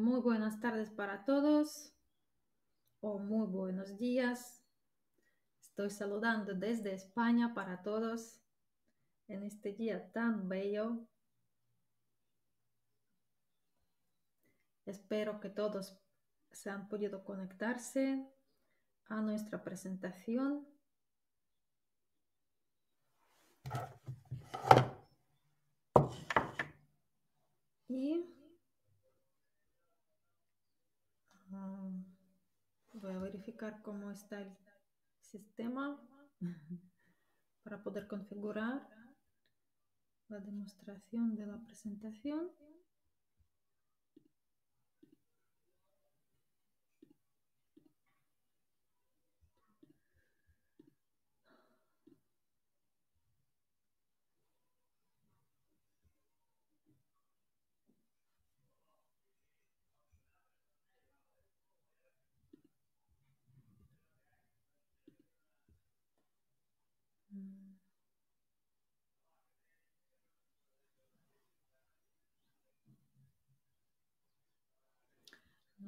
Muy buenas tardes para todos o muy buenos días. Estoy saludando desde España para todos en este día tan bello. Espero que todos se han podido conectarse a nuestra presentación. Y Voy a verificar cómo está el sistema para poder configurar la demostración de la presentación.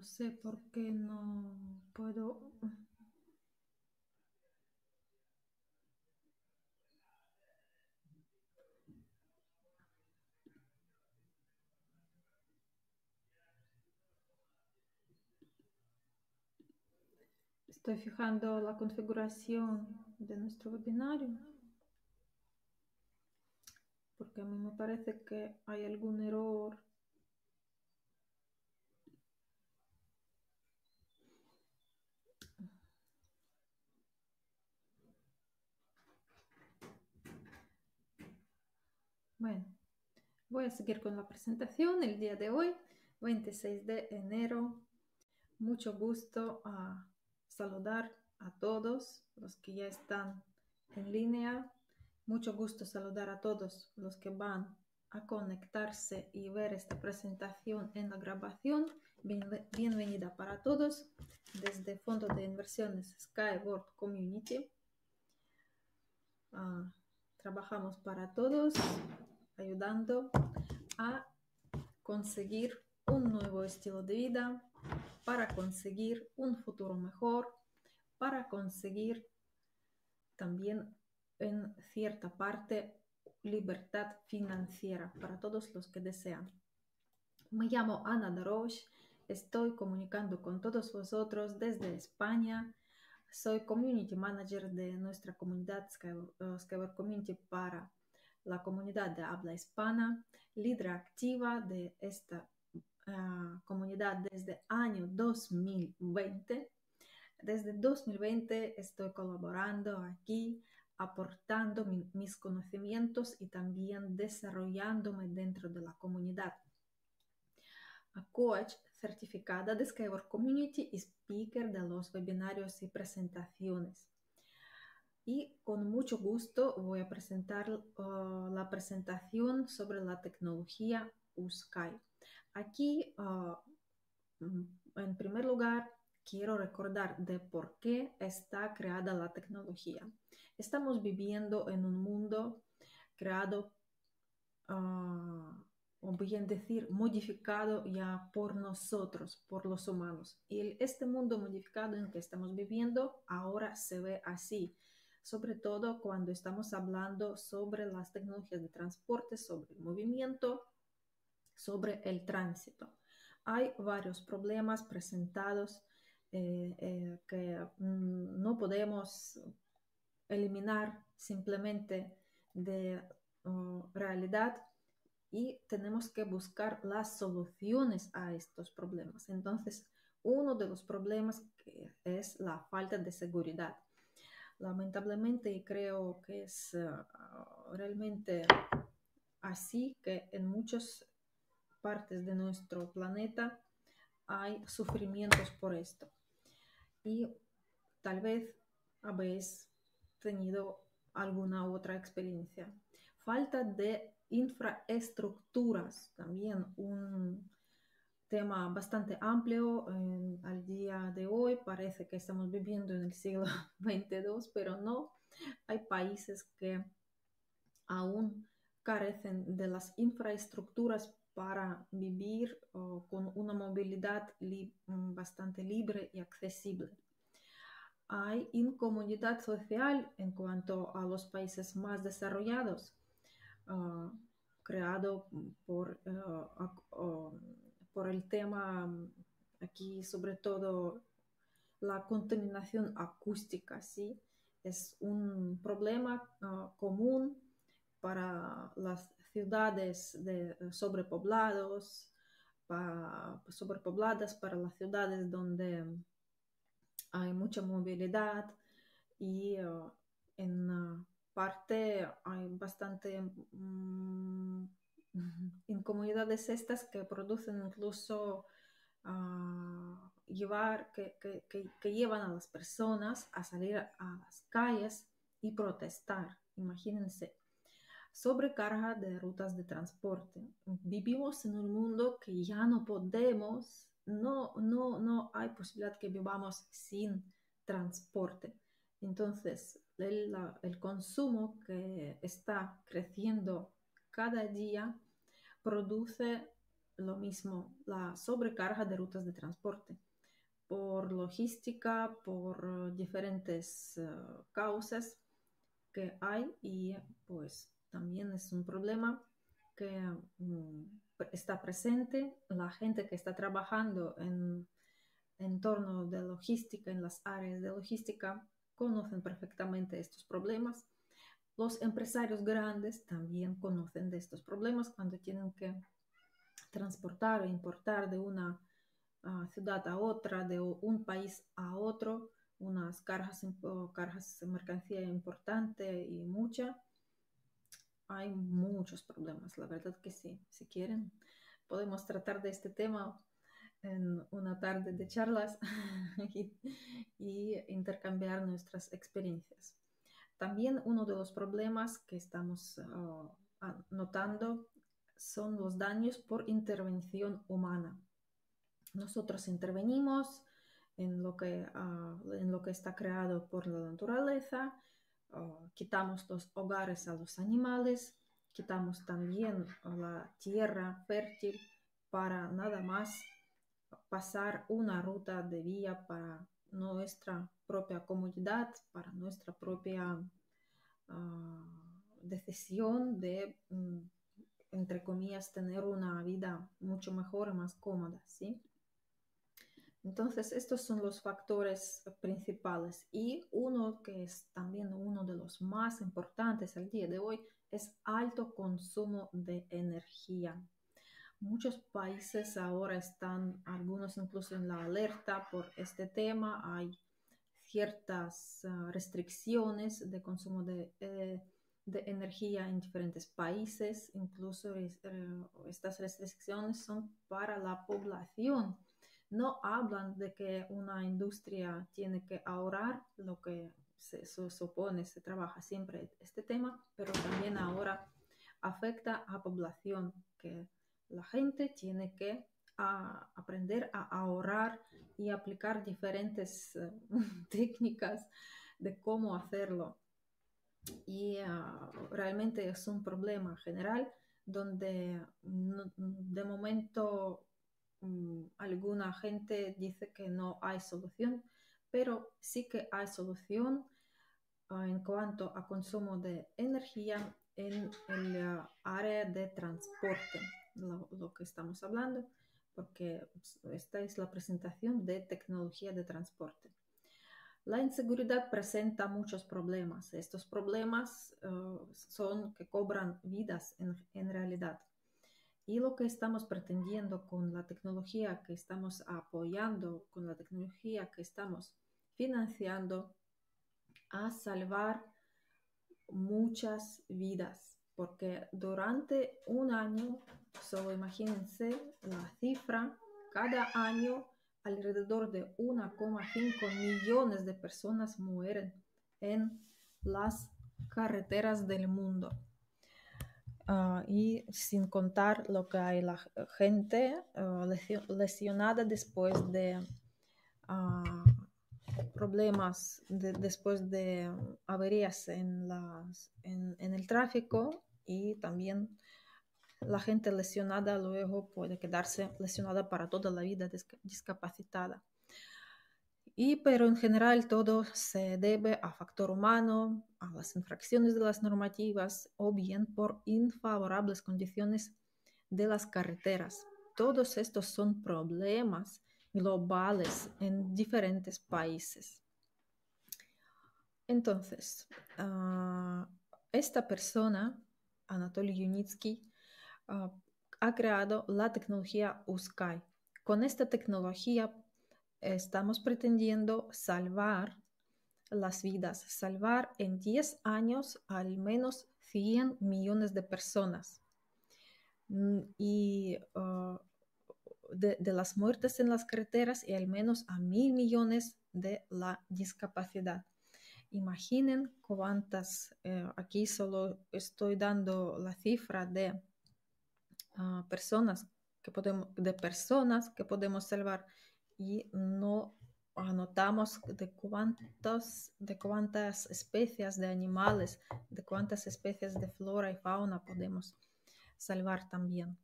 No sé por qué no puedo... Estoy fijando la configuración de nuestro webinario porque a mí me parece que hay algún error Bueno, voy a seguir con la presentación el día de hoy, 26 de enero. Mucho gusto a ah, saludar a todos los que ya están en línea. Mucho gusto saludar a todos los que van a conectarse y ver esta presentación en la grabación. bienvenida para todos desde Fondo de Inversiones Skyward Community. Ah, trabajamos para todos ayudando a conseguir un nuevo estilo de vida, para conseguir un futuro mejor, para conseguir también en cierta parte libertad financiera para todos los que desean. Me llamo Ana Daroche, estoy comunicando con todos vosotros desde España. Soy community manager de nuestra comunidad Skyward eh, Community para la comunidad de habla hispana, líder activa de esta ah, comunidad desde año 2020. Desde 2020 estoy colaborando aquí, aportando mis conocimientos y también desarrollándome dentro de la comunidad. A coach certificada de Skyward Community y speaker de los webinarios y presentaciones y con mucho gusto voy a presentar uh, la presentación sobre la tecnología USCAI. Aquí, uh, mm, en primer lugar, quiero recordar de por qué está creada la tecnología. Estamos viviendo en un mundo creado, uh, o bien decir, modificado ya por nosotros, por los humanos. Y este mundo modificado en que estamos viviendo ahora se ve así sobre todo cuando estamos hablando sobre las tecnologías de transporte, sobre el movimiento, sobre el tránsito. Hay varios problemas presentados eh, eh, que mm, no podemos eliminar simplemente de oh, realidad y tenemos que buscar las soluciones a estos problemas. Entonces, uno de los problemas es la falta de seguridad. Lamentablemente, y creo que es ah, ah, realmente así que en muchas partes de nuestro planeta hay sufrimientos por esto. Y tal vez habéis tenido alguna otra experiencia. Falta de infraestructuras, también un, tema bastante amplio eh, al día de hoy. Parece que estamos viviendo en el siglo XXII, pero no. Hay países que aún carecen de las infraestructuras para vivir con una movilidad mm, bastante libre y accesible. Hay incomunidad social en cuanto a los países más desarrollados, ah, creado por eh, por el tema mm, aquí, sobre todo la contaminación acústica, ¿sí? Es un problema ah, común para las ciudades de eh, sobrepoblados, sobrepobladas, para las ciudades donde mm, hay mucha movilidad y ah, en ah, parte hay bastante mm, en comunidades estas que producen incluso ah, llevar, que, llevan a las personas a salir a las calles y protestar. Imagínense, sobrecarga de rutas de transporte. Vivimos en un mundo que ya no podemos, no, no, hay posibilidad que vivamos sin transporte. Entonces, el, el consumo que está creciendo cada día produce lo mismo, la sobrecarga de rutas de transporte por logística, por eh, diferentes eh, causas que hay y pues también es un problema que mm, está presente. La gente que está trabajando en, en torno de logística, en las áreas de logística, conocen perfectamente estos problemas los empresarios grandes también conocen de estos problemas cuando tienen que transportar o importar de una ah, ciudad a otra, de un país a otro, unas cargas, de mercancía importante y mucha. Hay muchos problemas, la verdad que sí. Si quieren, podemos tratar de este tema en una tarde de charlas y intercambiar nuestras experiencias. También uno de los problemas que estamos ah, ah, notando son los daños por intervención humana. Nosotros intervenimos en lo que, ah, está creado por la naturaleza, quitamos los hogares a los animales, quitamos también la tierra fértil para nada más pasar una ruta de vía para nuestra propia comodidad, para nuestra propia ah, decisión de, mm, entre comillas, tener una vida mucho mejor y más cómoda, ¿sí? Entonces, estos son los factores principales y uno que es también uno de los más importantes al día de hoy es alto consumo de energía. Muchos países ahora están, algunos incluso en la alerta por este tema. Hay ciertas ah, restricciones de consumo eh, de, energía en diferentes países. Incluso eh, estas restricciones son para la población. No hablan de que una industria tiene que ahorrar lo que se, se supone, se trabaja siempre este tema, pero también ahora afecta a población que la gente tiene que ah, aprender a ahorrar y aplicar diferentes eh, técnicas de cómo hacerlo. Y ah, realmente es un problema general donde de momento mm, alguna gente dice que no hay solución, pero sí que hay solución ah, en cuanto a consumo de energía en el área de transporte lo, que estamos hablando, porque pues, esta es la presentación de tecnología de transporte. La inseguridad presenta muchos problemas. Estos problemas eh, son que cobran vidas en, en, realidad. Y lo que estamos pretendiendo con la tecnología que estamos apoyando, con la tecnología que estamos financiando, a salvar muchas vidas. Porque durante un año solo imagínense la cifra, cada año alrededor de 1,5 millones de personas mueren en las carreteras del mundo. Ah, y sin contar lo que hay la gente ah, lesionada después de ah, problemas, después de averías en, las, en, el tráfico y también la gente lesionada luego puede quedarse lesionada para toda la vida, discapacitada. Y, pero en general todo se debe a factor humano, a las infracciones de las normativas o bien por infavorables condiciones de las carreteras. Todos estos son problemas globales en diferentes países. Entonces, ah, esta persona, Anatoly Yunitsky, ha creado la tecnología USCAI. Con esta tecnología estamos pretendiendo salvar las vidas, salvar en 10 años al menos 100 millones de personas. Mm, y ah, de, las muertes en las carreteras y al menos a mil millones de la discapacidad. Imaginen cuántas, eh, aquí solo estoy dando la cifra de personas que podemos, de personas que podemos salvar y no anotamos de cuántas, de cuántas especies de animales, de cuántas especies de flora y fauna podemos salvar también.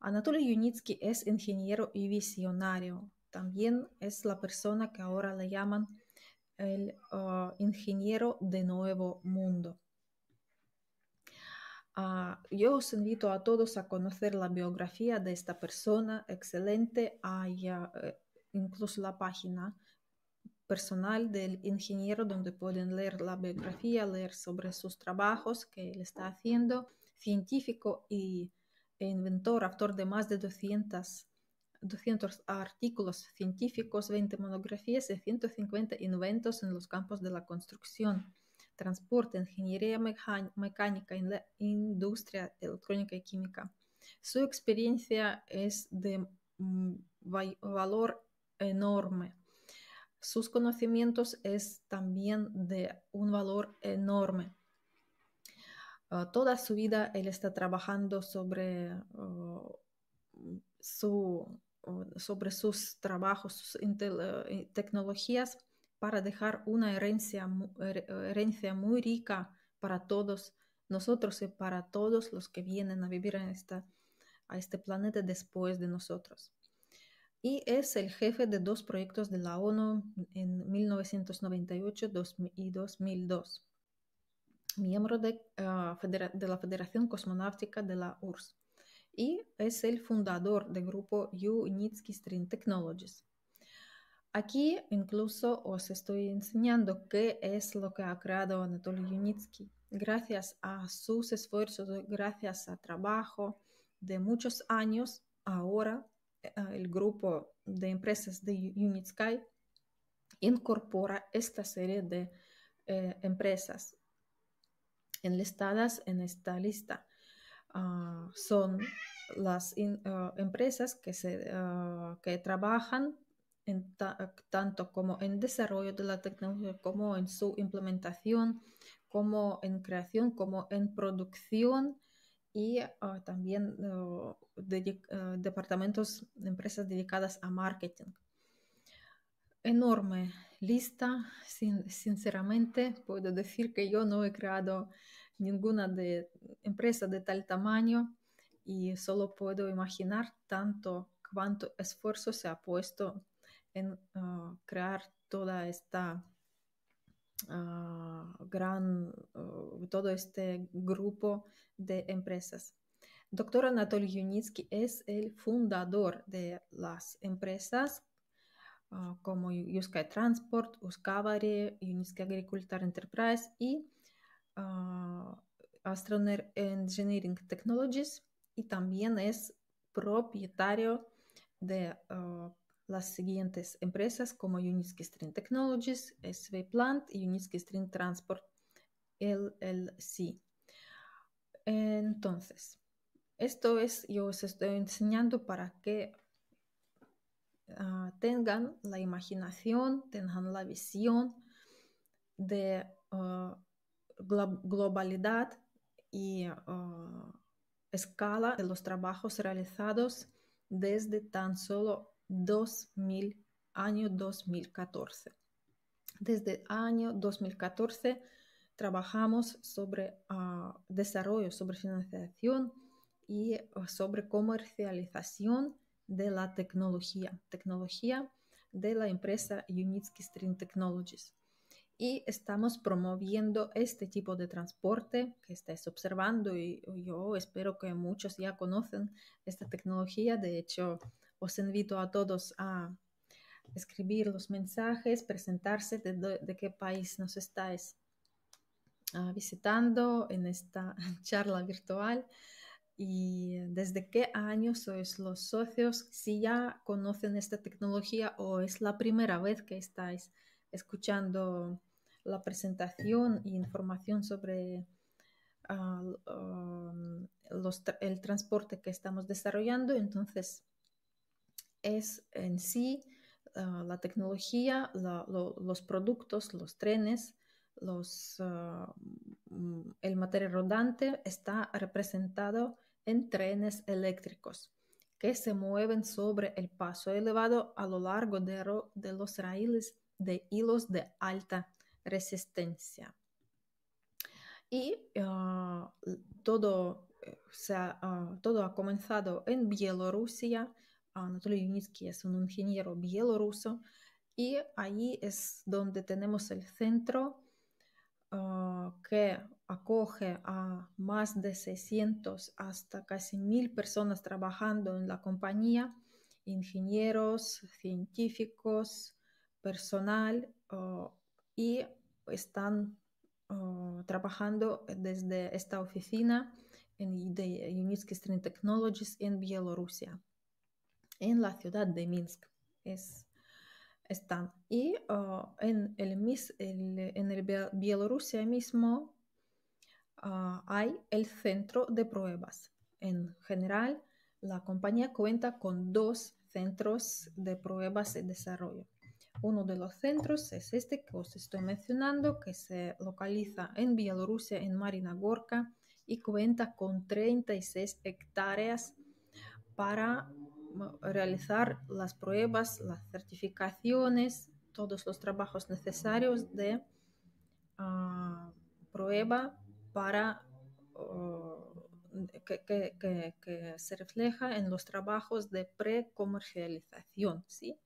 Anatoly Yunitsky es ingeniero y visionario. También es la persona que ahora le llaman el ah, ingeniero de nuevo mundo yo os invito a todos a conocer la biografía de esta persona excelente, hay eh, incluso la página personal del ingeniero donde pueden leer la biografía, leer sobre sus trabajos que él está haciendo, científico e inventor, autor de más de 200, 200 artículos científicos, 20 monografías y 150 inventos en los campos de la construcción transporte, ingeniería mecánica, en la industria electrónica y química. Su experiencia es de valor enorme. Sus conocimientos es también de un valor enorme. Ah, toda su vida él está trabajando sobre, ah, su, sobre sus trabajos, sus eh, tecnologías para dejar una herencia, herencia muy rica para todos nosotros y para todos los que vienen a vivir en esta, a este planeta después de nosotros. Y es el jefe de dos proyectos de la ONU en 1998 y 2002, miembro ah, de, la Federación Cosmonáutica de la URSS y es el fundador del grupo UNITSKI String Technologies. Aquí incluso os estoy enseñando qué es lo que ha creado Anatoly Yunitsky. Gracias a sus esfuerzos, gracias a trabajo de muchos años, ahora eh, ah, el grupo de empresas de Unitsky incorpora esta serie de eh, empresas enlistadas en esta lista. Ah, son las ah, empresas que, se, que trabajan tanto como en desarrollo de la tecnología, como en su implementación, como en creación, como en producción y ah, también oh, ah, departamentos de, empresas dedicadas a marketing. Enorme lista, sinceramente puedo decir que yo no he creado ninguna de, empresa de tal tamaño y solo puedo imaginar tanto cuánto esfuerzo se ha puesto en ah, crear toda esta ah, gran, oh, todo este grupo de empresas. Doctor Anatoly Yunitsky es el fundador de las empresas ah, como Yuskay Transport, Uskavari, Yunitsky Agricultural Enterprise y Astroner Engineering Technologies y también es propietario de las siguientes empresas como Uniski String Technologies, SV Plant y Uniski String Transport LLC. Entonces, esto es, yo os estoy enseñando para que ah, tengan la imaginación, tengan la visión de ah, globalidad y ah, escala de los trabajos realizados desde tan solo 2000, año 2014. Desde año 2014 trabajamos sobre ah, desarrollo, sobre financiación y ah, sobre comercialización de la tecnología, tecnología de la empresa Unitsky Stream Technologies. Y estamos promoviendo este tipo de transporte que estáis observando y yo espero que muchos ya conocen esta tecnología. De hecho, os invito a todos a escribir los mensajes, presentarse de, qué país nos estáis ah, visitando en esta charla virtual y eh, desde qué año sois los socios, si ya conocen esta tecnología o es la primera vez que estáis escuchando la presentación e información sobre ah, um, el transporte que estamos desarrollando, entonces es en sí ah, la tecnología, los productos, los trenes, los, ah, mm, el material rodante está representado en trenes eléctricos que se mueven sobre el paso elevado a lo largo de, de los raíles de hilos de alta resistencia. Y ah, eh, todo ha comenzado en Bielorrusia Anatoly Yunitsky es un ingeniero bielorruso y ahí es donde tenemos el centro ah, que acoge a más de 600 hasta casi 1000 personas trabajando en la compañía, ingenieros, científicos, personal ah, y están ah, trabajando desde esta oficina en, de Unitsky String Technologies en Bielorrusia en la ciudad de Minsk. Es, están. Y ah, en, el, en Bielorrusia mismo ah, hay el centro de pruebas. En general, la compañía cuenta con dos centros de pruebas de desarrollo. Uno de los centros es este que os estoy mencionando, que se localiza en Bielorrusia, en Marina Gorka, y cuenta con 36 hectáreas para realizar las pruebas, las certificaciones, todos los trabajos necesarios de ah, prueba para oh, que, se refleja en los trabajos de precomercialización. ¿sí?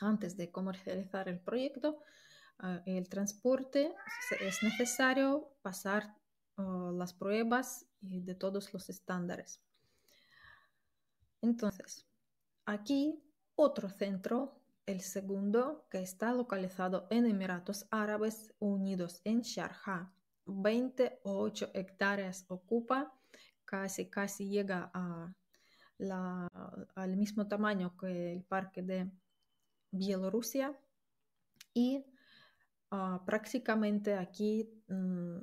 Antes de comercializar el proyecto, ah, el transporte es necesario pasar oh, las pruebas de todos los estándares. Entonces, aquí otro centro, el segundo, que está localizado en Emiratos Árabes Unidos, en Sharjah. 28 hectáreas ocupa, casi, casi llega a al mismo tamaño que el parque de Bielorrusia y ah, prácticamente aquí, mm,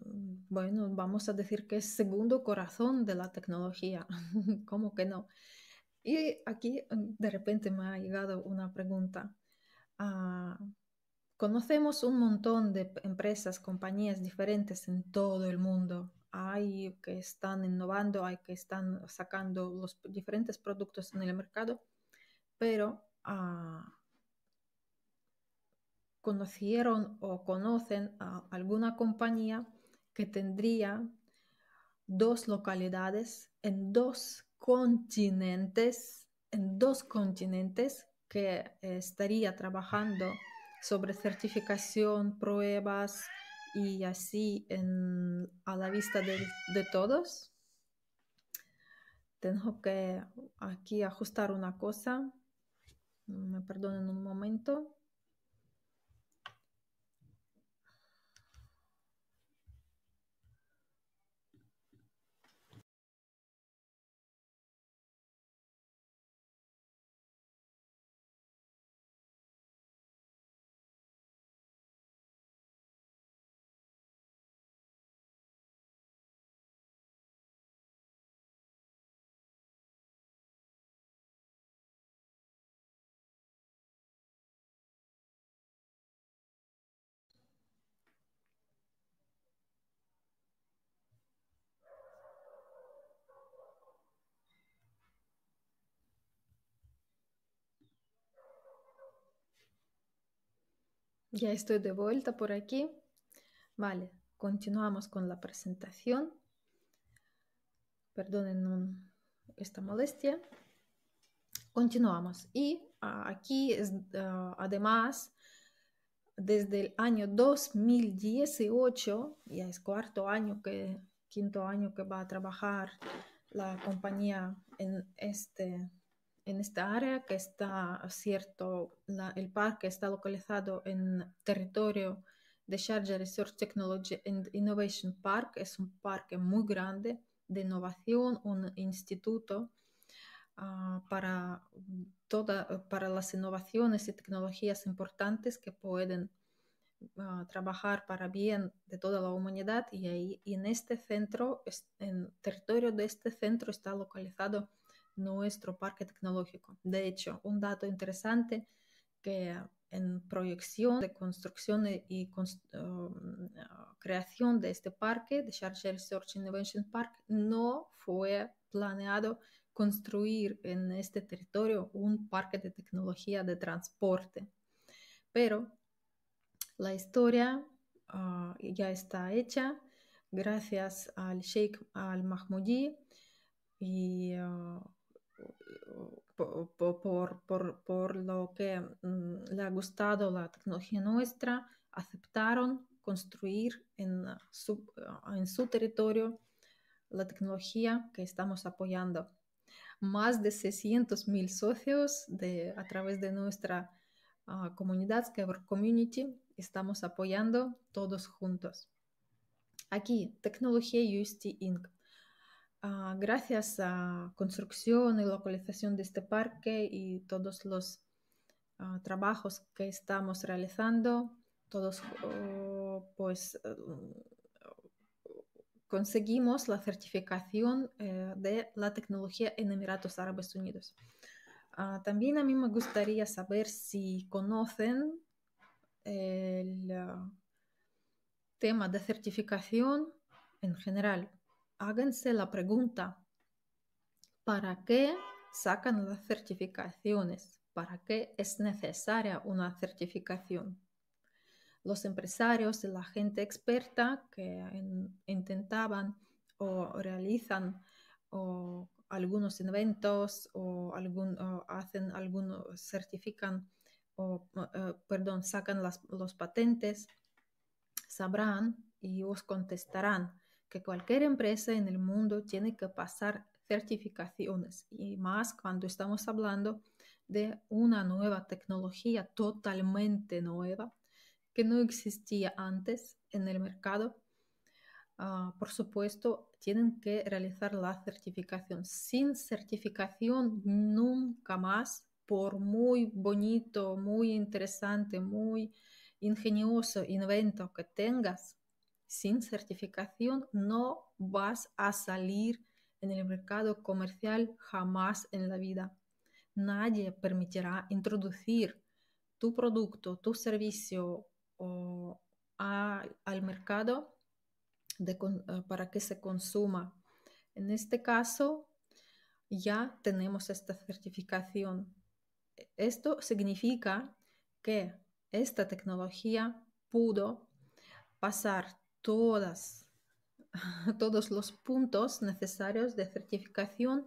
bueno, vamos a decir que es segundo corazón de la tecnología, ¿cómo que no? Y aquí mm, de repente me ha llegado una pregunta. Ah, conocemos un montón de empresas, compañías diferentes en todo el mundo. Hay que están innovando, hay que están sacando los diferentes productos en el mercado, pero ah, conocieron o conocen a alguna compañía que tendría dos localidades en dos continentes, en dos continentes que estaría trabajando sobre certificación, pruebas y así a la vista de, de todos. Tengo que aquí ajustar una cosa. Me perdonen un momento. Ya estoy de vuelta por aquí. Vale, continuamos con la presentación. Perdonen esta molestia. Continuamos. Y ah, aquí, es, ah, además, desde el año 2018, ya es cuarto año que, quinto año que va a trabajar la compañía en este en esta área que está cierto, el parque está localizado en territorio de Sharjah Research Technology and Innovation Park. Es un parque muy grande de innovación, un instituto ah, para, toda, para las innovaciones y tecnologías importantes que pueden ah, trabajar para bien de toda la humanidad. Y, ahí, y en este centro, en territorio de este centro está localizado nuestro parque tecnológico. De hecho, un dato interesante que en proyección de construcción y um, creación de este parque, de Sharjah Research Innovation Park, no fue planeado construir en este territorio un parque de tecnología de transporte. Pero la historia uh, ya está hecha gracias al Sheikh al-Mahmoudi y uh, por, por, lo que mm, le ha gustado la tecnología nuestra, aceptaron construir en su, en su territorio la tecnología que estamos apoyando. Más de 600.000 socios de, a través de nuestra ah, comunidad, Skyward Community, estamos apoyando todos juntos. Aquí, Tecnología UST Inc. Ah, gracias a construcción y localización de este parque y todos los ah, trabajos que estamos realizando, todos oh, pues eh, conseguimos la certificación eh, de la tecnología en Emiratos Árabes Unidos. Ah, también a mí me gustaría saber si conocen el tema de certificación en general háganse la pregunta, ¿para qué sacan las certificaciones? ¿Para qué es necesaria una certificación? Los empresarios y la gente experta que intentaban o realizan algunos inventos o, hacen algunos certifican o perdón sacan las, los patentes sabrán y os contestarán que cualquier empresa en el mundo tiene que pasar certificaciones y más cuando estamos hablando de una nueva tecnología totalmente nueva que no existía antes en el mercado. Ah, por supuesto, tienen que realizar la certificación. Sin certificación, nunca más, por muy bonito, muy interesante, muy ingenioso invento que tengas, sin certificación no vas a salir en el mercado comercial jamás en la vida. Nadie permitirá introducir tu producto, tu servicio al mercado eh, para que se consuma. En este caso, ya tenemos esta certificación. Esto significa que esta tecnología pudo pasar todos los puntos necesarios de certificación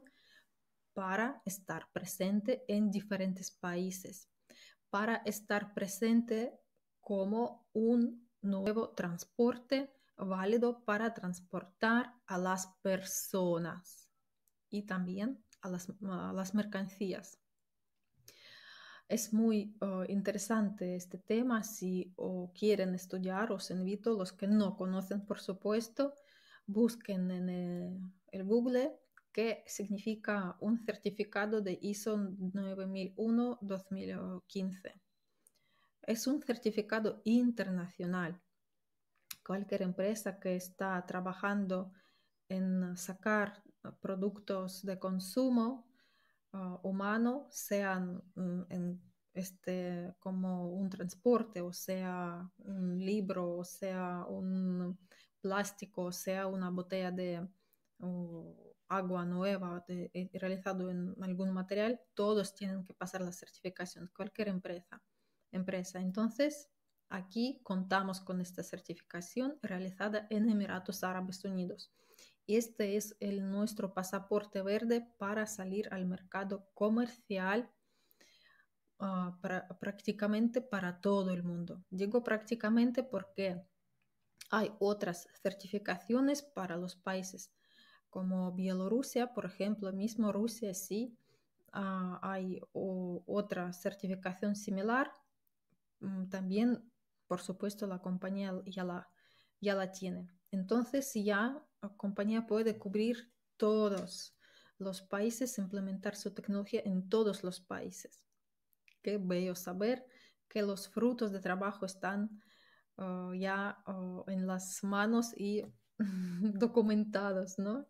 para estar presente en diferentes países, para estar presente como un nuevo transporte válido para transportar a las personas y también a las mercancías. Es muy oh, interesante este tema. Si quieren estudiar, os invito, los que no conocen, por supuesto, busquen en el Google qué significa un certificado de ISO 9001-2015. Es un certificado internacional. Cualquier empresa que está trabajando en sacar productos de consumo Ah, humano sean este, como un transporte, o sea, un libro, o sea, un plástico, o sea, una botella de agua nueva eh, realizado en algún material, todos tienen que pasar la certificación, cualquier empresa. empresa. Entonces, aquí contamos con esta certificación realizada en Emiratos Árabes Unidos. Este es el, nuestro pasaporte verde para salir al mercado comercial ah, prácticamente para todo el mundo. Digo prácticamente porque hay otras certificaciones para los países como Bielorrusia, por ejemplo, mismo Rusia sí ah, hay otra certificación similar. Mm, también, por supuesto, la compañía ya la tiene. Entonces ya la compañía puede cubrir todos los países, implementar su tecnología en todos los países. Qué bello saber que los frutos de trabajo están ah, ya ah, en las manos y documentados, ¿no?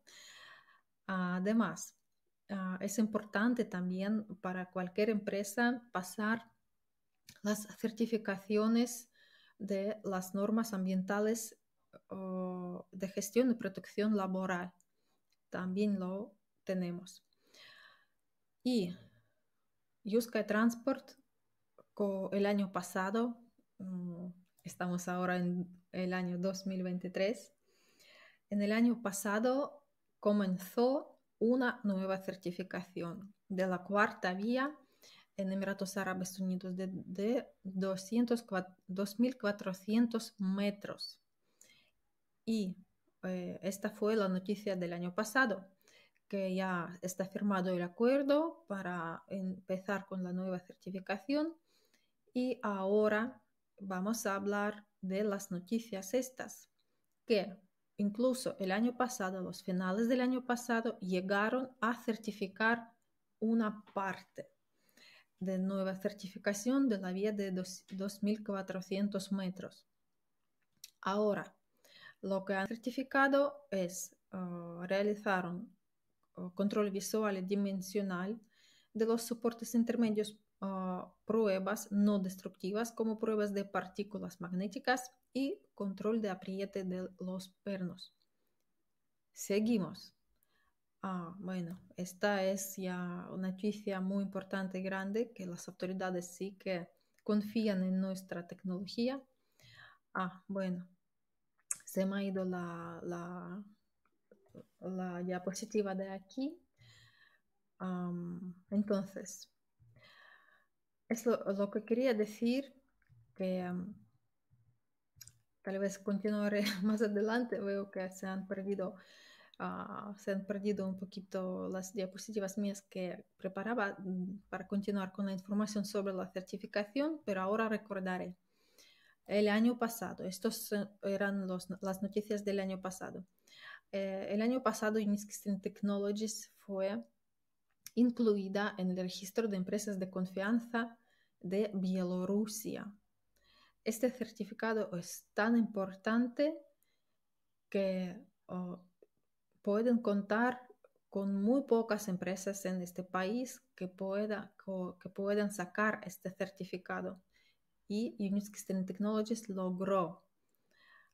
Además, ah, es importante también para cualquier empresa pasar las certificaciones de las normas ambientales de gestión y protección laboral. También lo tenemos. Y Yuska Transport, el año pasado, mm, estamos ahora en el año 2023, en el año pasado comenzó una nueva certificación de la cuarta vía en Emiratos Árabes Unidos de, 2.400 metros y eh, esta fue la noticia del año pasado, que ya está firmado el acuerdo para empezar con la nueva certificación. Y ahora vamos a hablar de las noticias estas, que incluso el año pasado, los finales del año pasado, llegaron a certificar una parte de nueva certificación de la vía de 2.400 metros. Ahora, lo que han certificado es realizaron ah, realizar ah, control visual y dimensional de los soportes intermedios, ah, pruebas no destructivas como pruebas de partículas magnéticas y control de apriete de los pernos. Seguimos. Ah, bueno, esta es ya una noticia muy importante y grande que las autoridades sí que confían en nuestra tecnología. Ah, bueno, se me ha ido la, la, diapositiva de aquí. entonces, es lo, que quería decir que tal vez continuaré más adelante. Veo que se han perdido. Ah, se han perdido un poquito las diapositivas mías que preparaba mm, para continuar con la información sobre la certificación, pero ahora recordaré el año pasado. Estas eran las noticias del año pasado. Eh, el año pasado Inskist Technologies fue incluida en el registro de empresas de confianza de Bielorrusia. Este certificado es tan importante que pueden contar con muy pocas empresas en este país que, pueda, que puedan sacar este certificado y United Technologies logró,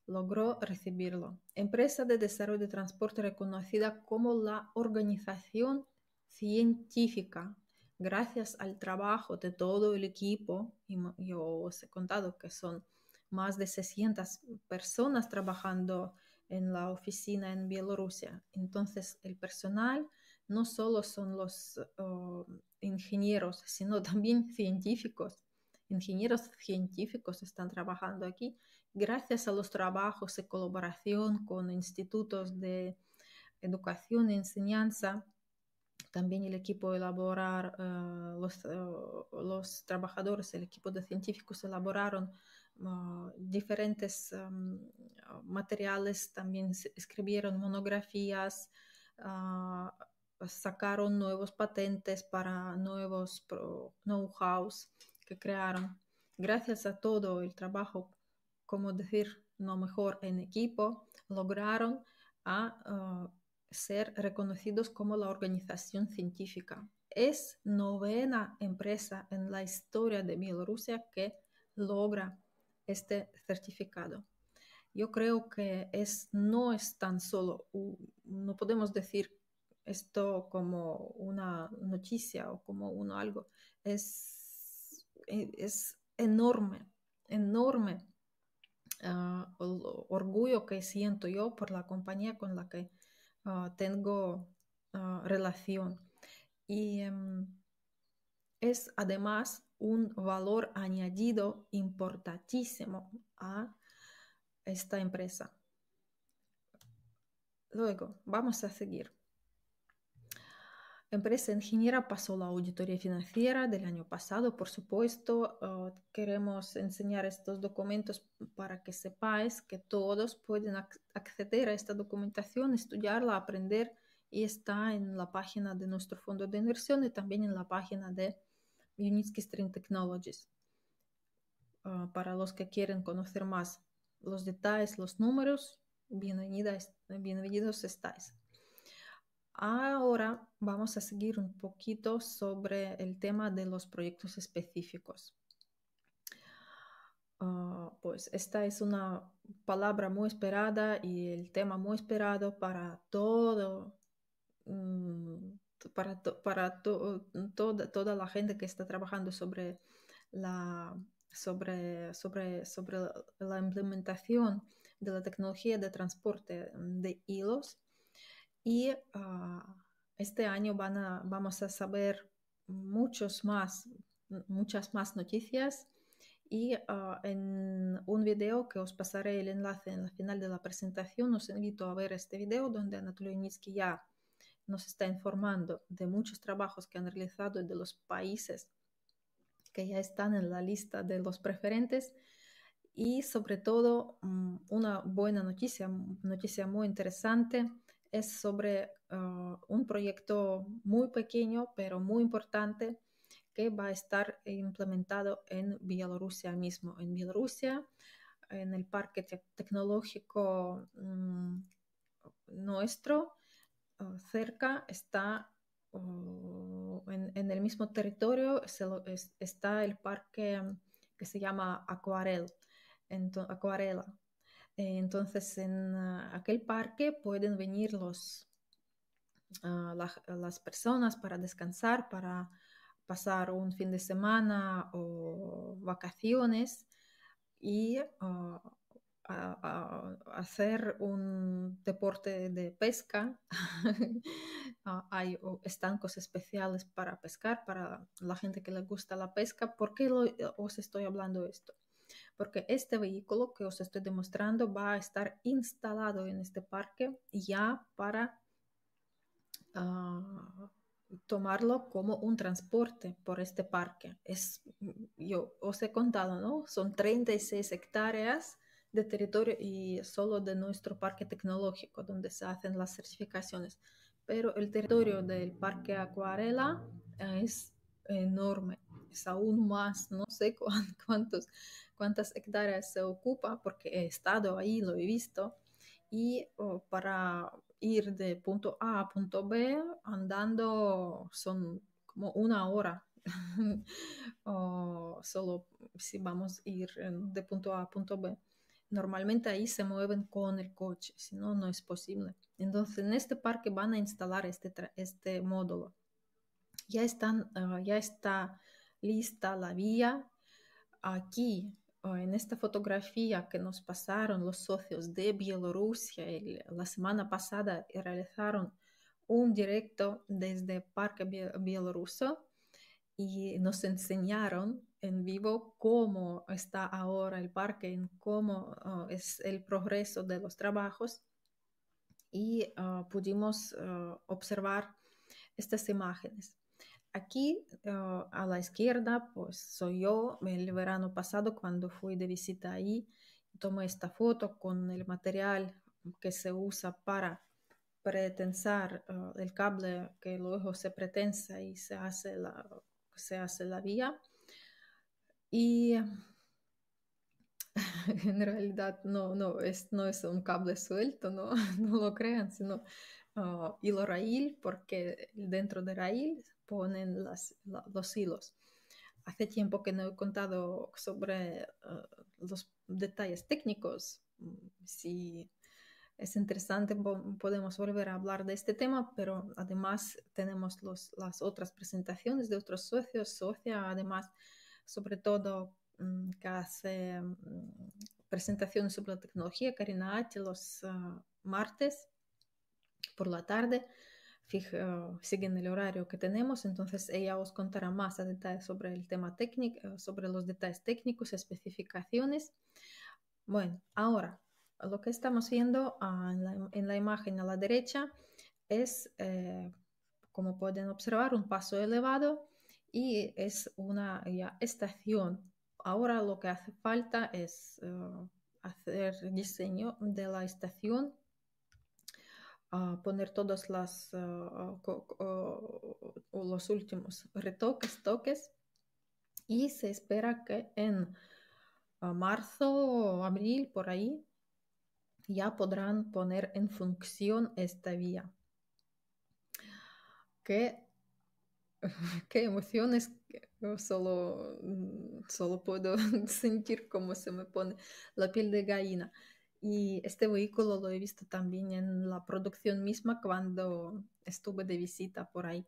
logró recibirlo. Empresa de desarrollo de transporte reconocida como la organización científica gracias al trabajo de todo el equipo, y yo os he contado que son más de 600 personas trabajando en la oficina en Bielorrusia. Entonces, el personal no solo son los oh, ingenieros, sino también científicos ingenieros científicos están trabajando aquí, gracias a los trabajos y colaboración con institutos de educación y enseñanza, también el equipo elaborar, eh, eh, los, trabajadores, el equipo de científicos elaboraron eh, diferentes em, materiales, también escribieron monografías, sacaron nuevos patentes para nuevos know-hows que crearon. Gracias a todo el trabajo, como decir, no mejor en equipo, lograron a, ah, ser reconocidos como la organización científica. Es novena empresa en la historia de Bielorrusia que logra este certificado. Yo creo que es, no es tan solo, no podemos decir esto como una noticia o como uno algo, es e, es enorme, enorme el ah, orgullo que siento yo por la compañía con la que ah, tengo ah, relación. Y em, es además un valor añadido importantísimo a esta empresa. Luego, vamos a seguir. Empresa ingeniera pasó la auditoría financiera del año pasado, por supuesto. Ah, queremos enseñar estos documentos para que sepáis que todos pueden acceder a esta documentación, estudiarla, aprender y está en la página de nuestro fondo de inversión y también en la página de Unitsky String Technologies. Ah, para los que quieren conocer más los detalles, los números, bienvenidos estáis. Ahora vamos a seguir un poquito sobre el tema de los proyectos específicos. Ah, pues esta es una palabra muy esperada y el tema muy esperado para todo, mm, para, mm, toda, la gente que está trabajando sobre, sobre la implementación de la tecnología de transporte de hilos y ah, este año van a, vamos a saber muchos más, muchas más noticias. Y ah, en un video que os pasaré el enlace en la final de la presentación, os invito a ver este video donde Anatoly Unitsky ya nos está informando de muchos trabajos que han realizado de los países que ya están en la lista de los preferentes y sobre todo mm, una buena noticia, noticia muy interesante es sobre ah, un proyecto muy pequeño, pero muy importante, que va a estar implementado en Bielorrusia mismo. En Bielorrusia, en el parque tecnológico mm, nuestro, ah, cerca está oh, en, el mismo territorio está el parque que se llama Acuarel, Acuarela. Entonces, en ah, aquel parque pueden venir los, ah, las personas para descansar, para pasar un fin de semana o vacaciones y ah, hacer un deporte de pesca. hay oh, estancos especiales para pescar, para la gente que le gusta la pesca. ¿Por qué os estoy hablando esto? porque este vehículo que os estoy demostrando va a estar instalado en este parque ya para ah, tomarlo como un transporte por este parque. Es, yo os he contado, ¿no? Son 36 hectáreas de territorio y solo de nuestro parque tecnológico donde se hacen las certificaciones. Pero el territorio del parque Acuarela es enorme aún más, no sé cuántos, cuántas hectáreas se ocupa, porque he estado ahí, lo he visto, y para ir de punto A a punto B andando son como una hora. solo si vamos a ir de punto A a punto B. Normalmente ahí se mueven con el coche, si no, no es posible. Entonces, en este parque van a instalar este, este módulo. Ya, están, ah, ya está lista la vía. Aquí, ah, en esta fotografía que nos pasaron los socios de Bielorrusia la semana pasada, realizaron un directo desde Parque Bielorruso y nos enseñaron en vivo cómo está ahora el parque, en cómo ah, es el progreso de los trabajos y ah, pudimos observar estas imágenes. Aquí eh, a la izquierda, pues soy yo el verano pasado cuando fui de visita ahí, tomé esta foto con el material que se usa para pretensar eh, el cable que luego se pretensa y se hace la, se hace la vía. Y en realidad no, no, es, no es un cable suelto, no, no lo crean, sino uh, hilo raíl, porque dentro de raíl ponen los hilos. Hace tiempo que no he contado sobre eh, los detalles técnicos. Si es interesante, podemos volver a hablar de este tema, pero además tenemos las otras presentaciones de otros socios, socia, además, sobre todo mm, que hace mm, presentaciones sobre la tecnología, Karina H los ah, martes por la tarde siguen el horario que tenemos, entonces ella os contará más a detalle sobre el tema técnico, eh, sobre los detalles técnicos, especificaciones. Bueno, ahora lo que estamos viendo ah, en, la, imagen a la derecha es, eh, como pueden observar, un paso elevado y es una estación. Ahora lo que hace falta es eh, hacer diseño de la estación poner todos las, eh, los últimos retoques, toques, y se espera que en ah, marzo o abril, por ahí, ya podrán poner en función esta vía. ¿Qué, emociones solo, mm, solo puedo sentir cómo se me pone la piel de gallina. Y este vehículo lo he visto también en la producción misma cuando estuve de visita por ahí.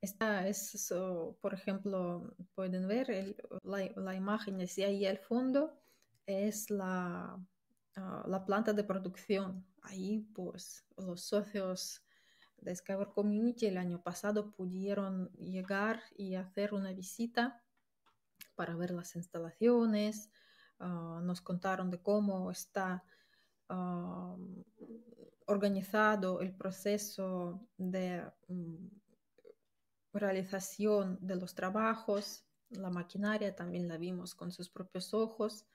Esta es, por ejemplo, pueden ver la, imagen Y ahí al fondo, es la, ah, la planta de producción. Ahí, pues, los socios de Skyward Community el año pasado pudieron llegar y hacer una visita para ver las instalaciones. Ah, nos contaron de cómo está organizado el proceso de mm, realización de los trabajos, la maquinaria también la vimos con sus propios ojos.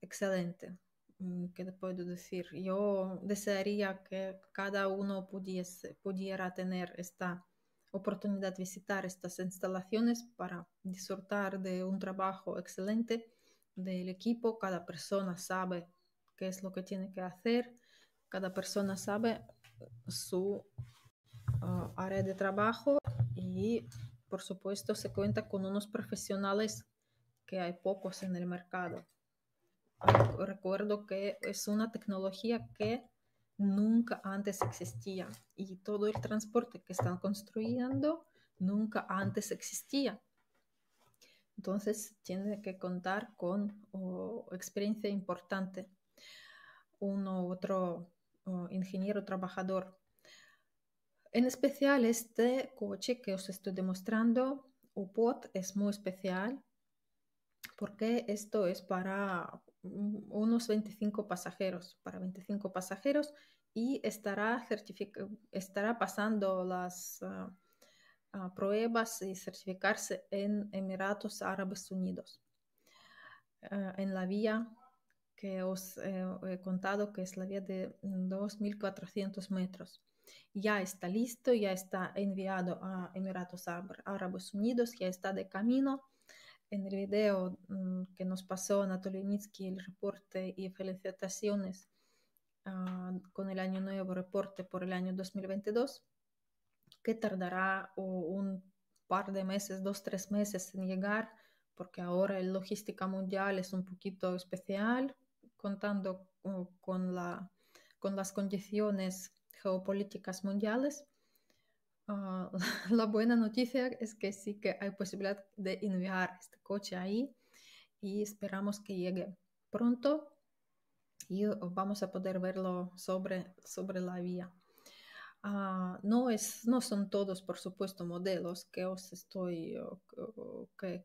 Excelente. Mm, ¿Qué puedo decir? Yo desearía que cada uno pudiese, pudiera tener esta oportunidad de visitar estas instalaciones para disfrutar de un trabajo excelente del equipo. Cada persona sabe qué es lo que tiene que hacer. Cada persona sabe eh, su ah, área de trabajo y por supuesto se cuenta con unos profesionales que hay pocos en el mercado. Recuerdo que es una tecnología que nunca antes existía y todo el transporte que están construyendo nunca antes existía. Entonces tiene que contar con oh, experiencia importante uno u otro ingeniero trabajador. En especial este coche que os estoy demostrando, UPOT, es muy especial porque esto es para unos 25 pasajeros, para 25 pasajeros y estará, estará pasando las ah, ah, pruebas y certificarse en Emiratos Árabes Unidos, ah, en la vía que os eh, he contado, que es la vía de 2.400 metros. Ya está listo, ya está enviado a Emiratos Árabes Unidos, ya está de camino. En el video mm, que nos pasó Anatoly el reporte y felicitaciones ah, con el año nuevo, reporte por el año 2022, que tardará un par de meses, dos, tres meses en llegar, porque ahora la logística mundial es un poquito especial contando con, la, con las condiciones geopolíticas mundiales, ah, la buena noticia es que sí que hay posibilidad de enviar este coche ahí y esperamos que llegue pronto y vamos a poder verlo sobre, sobre la vía. Ah, no, es, no son todos, por supuesto, modelos que os estoy, que,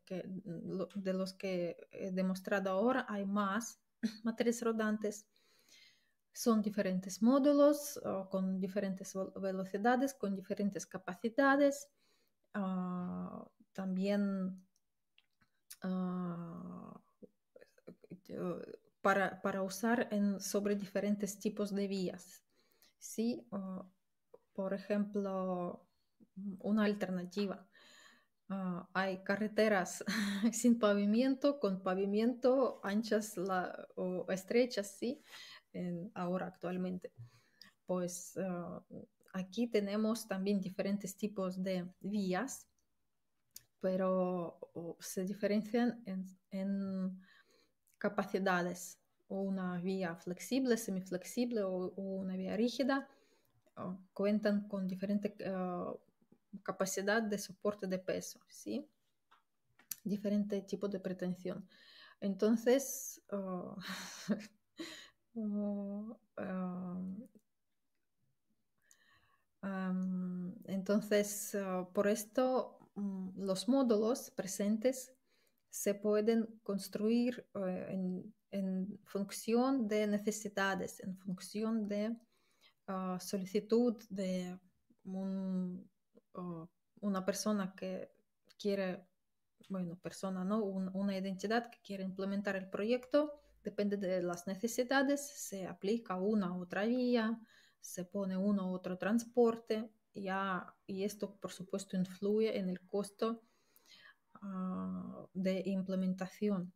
de los que he demostrado ahora, hay más materias rodantes. Son diferentes módulos con diferentes velocidades, con diferentes capacidades. Ah, también ah, para, para, usar en, sobre diferentes tipos de vías. ¿sí? por ejemplo, una alternativa Ah, hay carreteras sin pavimento, con pavimento, anchas o estrechas, sí, ahora actualmente. Pues ah, aquí tenemos también diferentes tipos de vías, pero se diferencian en, capacidades. Una vía flexible, semiflexible o, una vía rígida ah, cuentan con diferentes capacidad de soporte de peso, ¿sí? Diferente tipo de pretensión. Entonces, oh, oh, um, um, entonces oh, por esto mm, los módulos presentes se pueden construir eh, en, en, función de necesidades, en función de ah, solicitud de un una persona que quiere, bueno, persona, ¿no? una identidad que quiere implementar el proyecto, depende de las necesidades, se aplica una u otra vía, se pone uno u otro transporte, y esto por supuesto influye en el costo ah, de implementación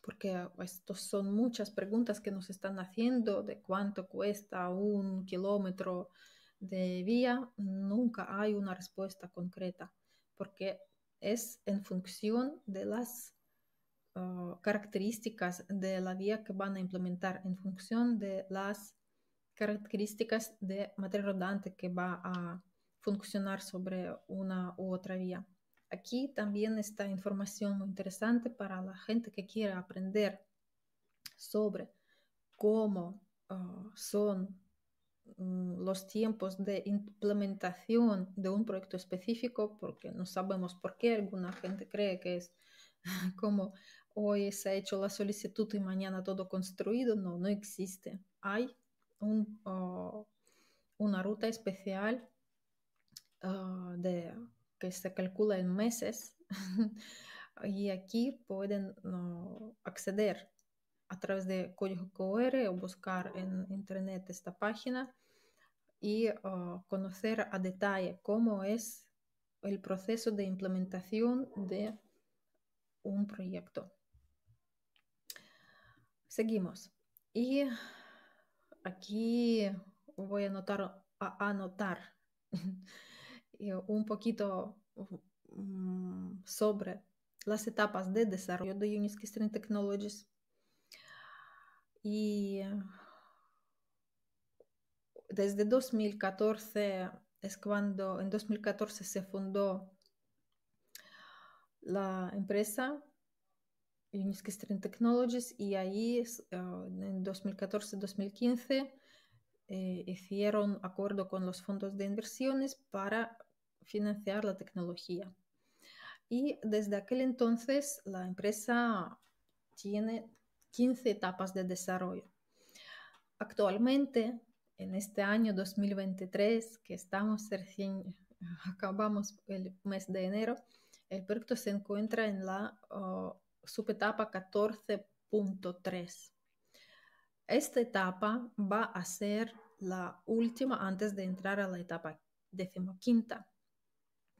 porque estos son muchas preguntas que nos están haciendo de cuánto cuesta un kilómetro de vía, nunca hay una respuesta concreta, porque es en función de las ah, características de la vía que van a implementar, en función de las características de materia rodante que va a funcionar sobre una u otra vía. Aquí también está información muy interesante para la gente que quiere aprender sobre cómo ah, son Mm, los tiempos de implementación de un proyecto específico, porque no sabemos por qué alguna gente cree que es como hoy se ha hecho la solicitud y mañana todo construido, no, no existe. Hay una ruta especial ah, que se calcula en meses y aquí pueden acceder a través de código QR o buscar en internet esta página y ah, conocer a detalle cómo es el proceso de implementación de un proyecto. Seguimos. Y aquí voy a anotar, a anotar un poquito mm, sobre las etapas de desarrollo de Unisys Technologies y ah, desde 2014 es cuando, en 2014 se fundó la empresa Unisky Technologies y ahí ah, en 2014-2015 eh, hicieron acuerdo con los fondos de inversiones para financiar la tecnología. Y desde aquel entonces la empresa tiene 15 etapas de desarrollo. Actualmente, en este año 2023, que estamos recién, acabamos el mes de enero, el proyecto se encuentra en la subetapa 14.3. Esta etapa va a ser la última antes de entrar a la etapa decimoquinta.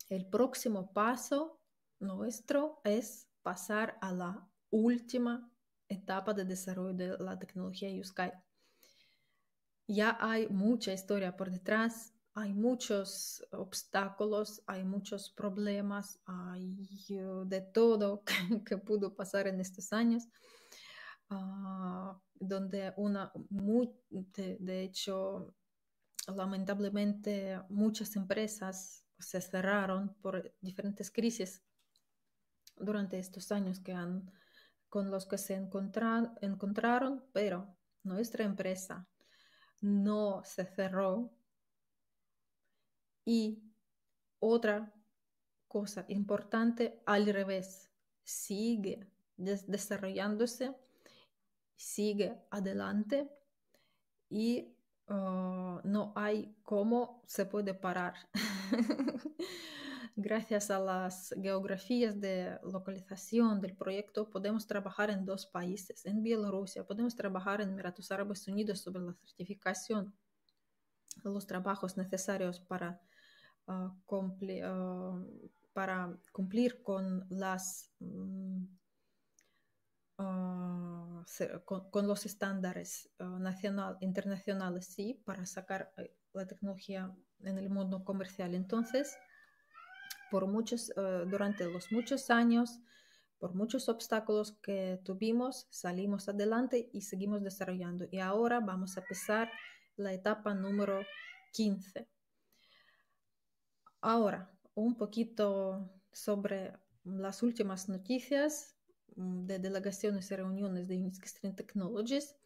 El próximo paso nuestro es pasar a la última etapa de desarrollo de la tecnología Yuskai. Ya hay mucha historia por detrás, hay muchos obstáculos, hay muchos problemas, hay uh, de todo que, pudo pasar en estos años, ah, donde una, de hecho, lamentablemente muchas empresas se cerraron por diferentes crisis durante estos años que han con los que se encontraron, pero nuestra empresa no se cerró. Y otra cosa importante, al revés, sigue desarrollándose, sigue adelante y ah, no hay cómo se puede parar. gracias a las geografías de localización del proyecto, podemos trabajar en dos países. En Bielorrusia podemos trabajar en Emiratos Árabes Unidos sobre la certificación, los trabajos necesarios para, ah, ah, cumplir con las... Mm, ah, con, los estándares nacional, internacionales, y para sacar eh, la tecnología en el mundo comercial. Entonces, por muchos, eh, durante los muchos años, por muchos obstáculos que tuvimos, salimos adelante y seguimos desarrollando. Y ahora vamos a empezar la etapa número 15. Ahora, un poquito sobre las últimas noticias mm, de delegaciones y reuniones de Unix Extreme Technologies.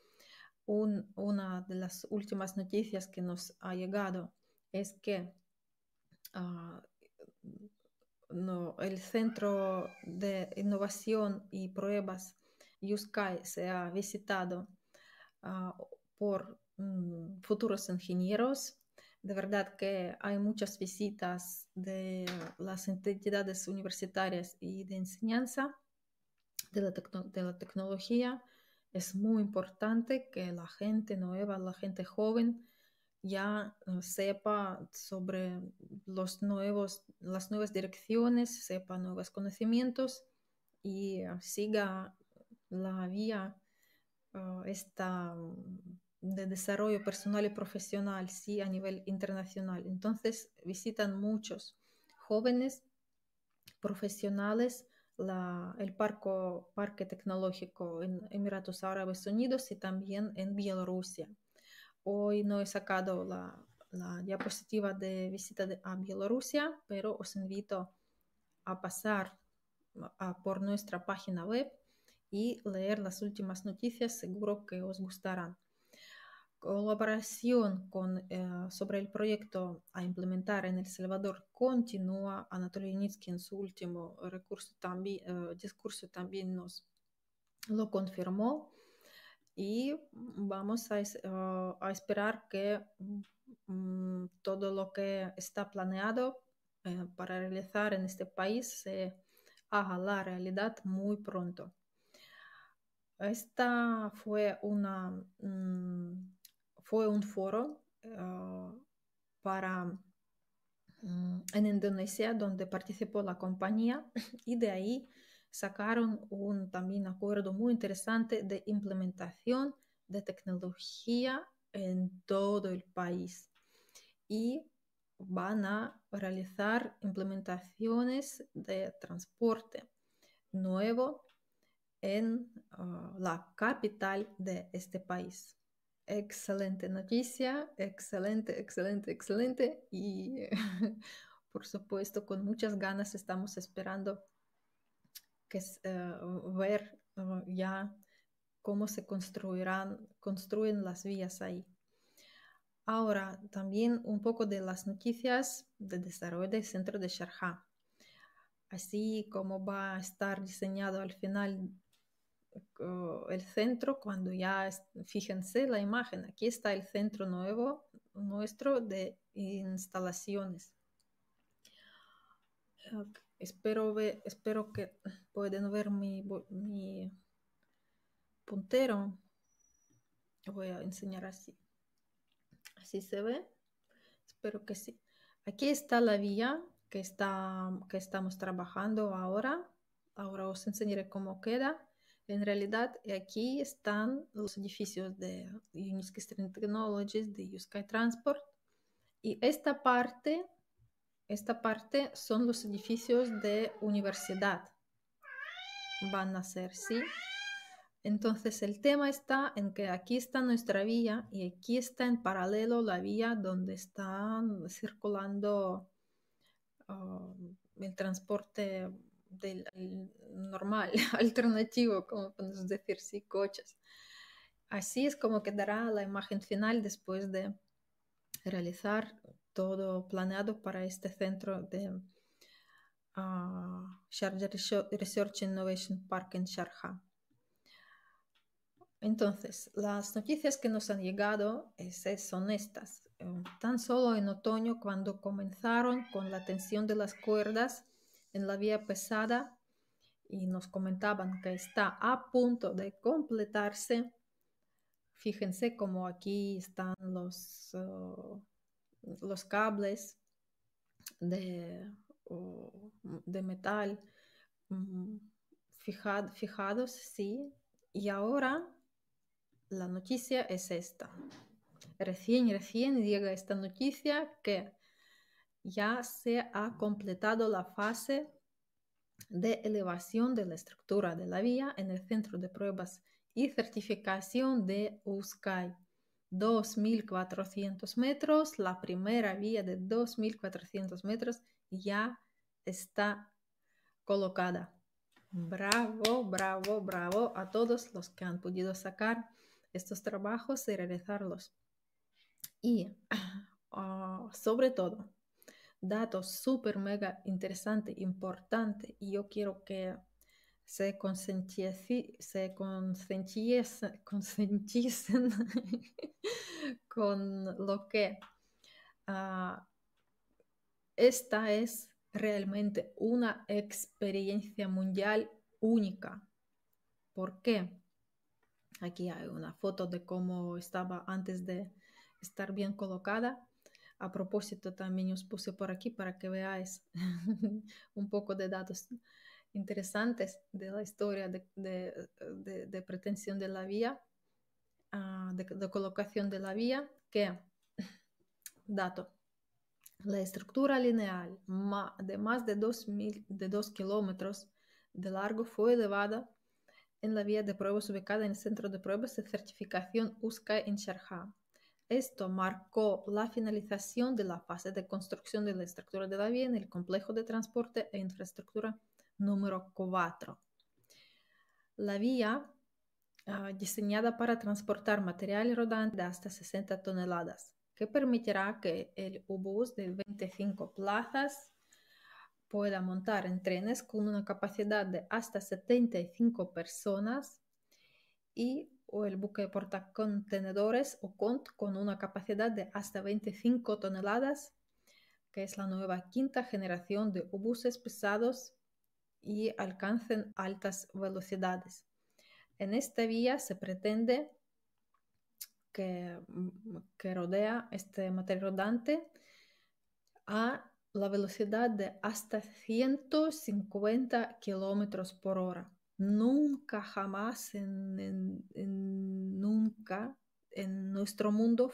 una de las últimas noticias que nos ha llegado es que ah, el Centro de Innovación y Pruebas se ha visitado ah, por mm, futuros ingenieros. De verdad que hay muchas visitas de las entidades universitarias y de enseñanza de la tecnología. Es muy importante que la gente nueva, la gente joven, ya eh, sepa sobre los nuevos, las nuevas direcciones, sepa nuevos conocimientos y ah, siga la vía ah, esta mm, de desarrollo personal y profesional, sí, a nivel internacional. Entonces visitan muchos jóvenes profesionales el parque tecnológico en Emiratos Árabes Unidos y también en Bielorrusia hoy no he sacado la, diapositiva de visita a Bielorrusia, pero os invito a pasar por nuestra página web y leer las últimas noticias, seguro que os gustarán. Colaboración eh, sobre el proyecto a implementar en El Salvador continúa. Anatoly Nitsky en su último eh, discurso también nos lo confirmó y vamos a, ah, esperar que mm, todo lo que está planeado eh, para realizar en este país se haga la realidad muy pronto. Esta fue una mm, fue un foro ah, para mm, en Indonesia donde participó la compañía y de ahí sacaron un también acuerdo muy interesante de implementación de tecnología en todo el país y van a realizar implementaciones de transporte nuevo en ah, la capital de este país. Excelente noticia, excelente, excelente, excelente y por supuesto con muchas ganas estamos esperando que es eh, ver ya cómo se construirán, construyen las vías ahí. Ahora, también un poco de las noticias de desarrollo del centro de Sharjah, así como va a estar diseñado al final el centro cuando ya, fíjense la imagen, aquí está el centro nuevo nuestro de instalaciones. Espero, espero que pueden ver mi, puntero. Voy a enseñar así. Así se ve. Espero que sí. Aquí está la vía que, está, que estamos trabajando ahora. Ahora os enseñaré cómo queda. En realidad, aquí están los edificios de Unisky Technologies, de Sky Transport. Y esta parte esta parte son los edificios de universidad. Van a ser, ¿sí? Entonces el tema está en que aquí está nuestra vía y aquí está en paralelo la vía donde están circulando um, el transporte normal, alternativo, como podemos decir, sí, coches. Así es como quedará la imagen final después de realizar todo planeado para este centro de ah, Research Innovation Park en Sharjah. Entonces, las noticias que nos han llegado son estas. Eh, tan solo en otoño, cuando comenzaron con la tensión de las cuerdas en la vía pesada y nos comentaban que está a punto de completarse, fíjense cómo aquí están los, oh, los cables de, metal mm, fijados, sí. Y ahora la noticia es esta. Recién, recién llega esta noticia que ya se ha completado la fase de elevación de la estructura de la vía en el centro de pruebas y certificación de USCAI. 2.400 metros, la primera vía de 2.400 metros ya está colocada. Bravo, bravo, bravo a todos los que han podido sacar estos trabajos y realizarlos. Y ah, sobre todo, datos súper, mega interesante, importante, y yo quiero que se consentiesen con lo que ah, esta es realmente una experiencia mundial única. ¿Por qué? Aquí hay una foto de cómo estaba antes de estar bien colocada. A propósito, también os puse por aquí para que veáis un poco de datos interesantes de la historia de, pretensión de la vía, ah, de, colocación de la vía, que, dato, la estructura lineal de más de 2 kilómetros de largo fue elevada en la vía de pruebas ubicada en el Centro de Pruebas de Certificación USCA en Sharjah. Esto marcó la finalización de la fase de construcción de la estructura de la vía en el complejo de transporte e infraestructura número 4. La vía ah, diseñada para transportar material rodante de hasta 60 toneladas, que permitirá que el U-Bus de 25 plazas pueda montar en trenes con una capacidad de hasta 75 personas y el buque porta contenedores o CONT con una capacidad de hasta 25 toneladas, que es la nueva quinta generación de U-Buses pesados y alcancen altas velocidades. En esta vía se pretende que, mm, rodea este material rodante a la velocidad de hasta 150 kilómetros por hora. Nunca, jamás, en, nunca en nuestro mundo